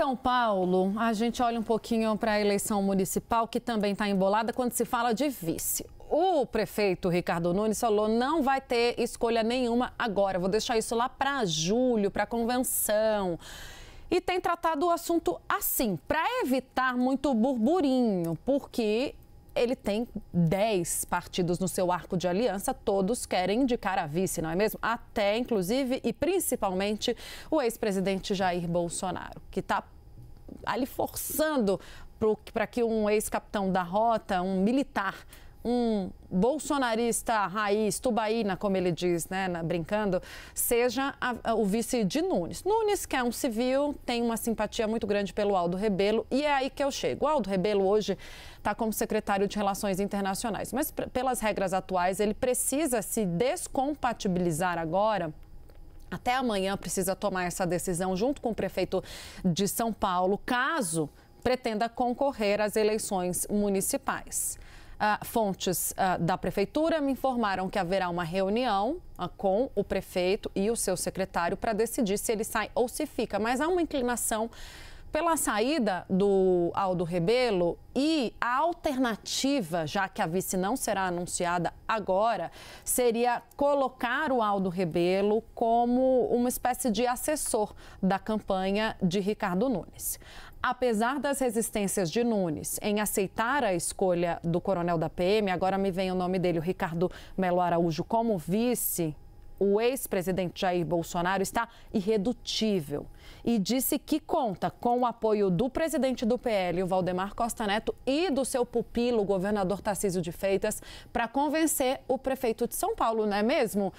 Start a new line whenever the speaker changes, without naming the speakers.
São Paulo, a gente olha um pouquinho para a eleição municipal, que também está embolada quando se fala de vice. O prefeito Ricardo Nunes falou: não vai ter escolha nenhuma agora, vou deixar isso lá para julho, para a convenção e tem tratado o assunto assim, para evitar muito burburinho, porque ele tem 10 partidos no seu arco de aliança, todos querem indicar a vice, não é mesmo? Até, inclusive, e principalmente, o ex-presidente Jair Bolsonaro, que está ali forçando para que um ex-capitão da rota, um militar, um bolsonarista raiz, tubaína, como ele diz, né, brincando, seja a, a, o vice de Nunes. Nunes, que é um civil, tem uma simpatia muito grande pelo Aldo Rebelo e é aí que eu chego. O Aldo Rebelo hoje está como secretário de Relações Internacionais, mas pelas regras atuais ele precisa se descompatibilizar agora até amanhã precisa tomar essa decisão junto com o prefeito de São Paulo, caso pretenda concorrer às eleições municipais. Ah, fontes uh, da prefeitura me informaram que haverá uma reunião uh, com o prefeito e o seu secretário para decidir se ele sai ou se fica, mas há uma inclinação pela saída do Aldo Rebelo e a alternativa, já que a vice não será anunciada agora, seria colocar o Aldo Rebelo como uma espécie de assessor da campanha de Ricardo Nunes. Apesar das resistências de Nunes em aceitar a escolha do coronel da PM, agora me vem o nome dele, o Ricardo Melo Araújo, como vice o ex-presidente Jair Bolsonaro está irredutível e disse que conta com o apoio do presidente do PL, o Valdemar Costa Neto, e do seu pupilo, o governador Tarcísio de Freitas, para convencer o prefeito de São Paulo, não é mesmo?